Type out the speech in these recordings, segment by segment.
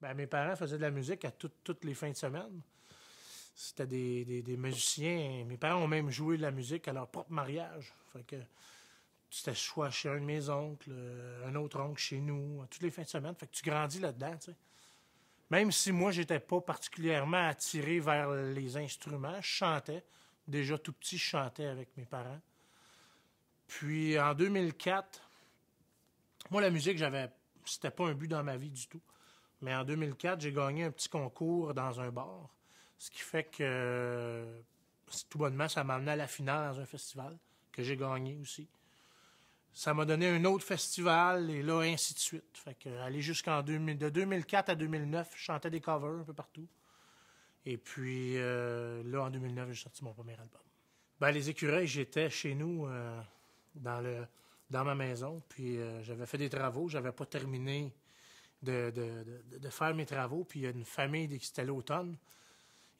Ben, mes parents faisaient de la musique à toutes les fins de semaine. C'était des, des, musiciens. Mes parents ont même joué de la musique à leur propre mariage. Fait que c'était soit chez un de mes oncles, euh, un autre oncle chez nous, à toutes les fins de semaine. Fait que tu grandis là-dedans, Même si moi, j'étais pas particulièrement attiré vers les instruments, je chantais. Déjà tout petit, je chantais avec mes parents. Puis en 2004, moi, la musique, j'avais c'était pas un but dans ma vie du tout. Mais en 2004, j'ai gagné un petit concours dans un bar. Ce qui fait que, euh, tout bonnement, ça m'a amené à la finale dans un festival que j'ai gagné aussi. Ça m'a donné un autre festival et là, ainsi de suite. Fait que, aller jusqu'en de 2004 à 2009, je chantais des covers un peu partout. Et puis, euh, là, en 2009, j'ai sorti mon premier album. Ben, les écureuils, j'étais chez nous, euh, dans, le, dans ma maison, puis j'avais fait des travaux, j'avais pas terminé de, faire mes travaux. Puis il y a une famille, c'était l'automne,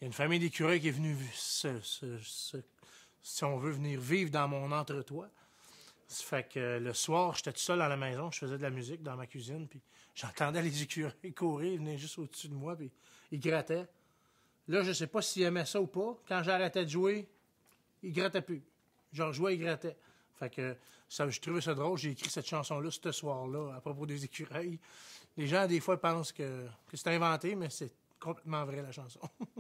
il y a une famille d'écureuils qui est venue, si on veut, venir vivre dans mon entretois. Ça fait que le soir, j'étais tout seul à la maison, je faisais de la musique dans ma cuisine, puis j'entendais les écureuils courir, ils venaient juste au-dessus de moi, puis ils grattaient. Là, je ne sais pas s'ils aimaient ça ou pas. Quand j'arrêtais de jouer, ils grattaient plus. Je jouais, ils grattaient. Fait que ça, je trouvais ça drôle. J'ai écrit cette chanson-là ce soir-là à propos des écureuils. Les gens, des fois, pensent que c'est inventé, mais c'est complètement vrai, la chanson.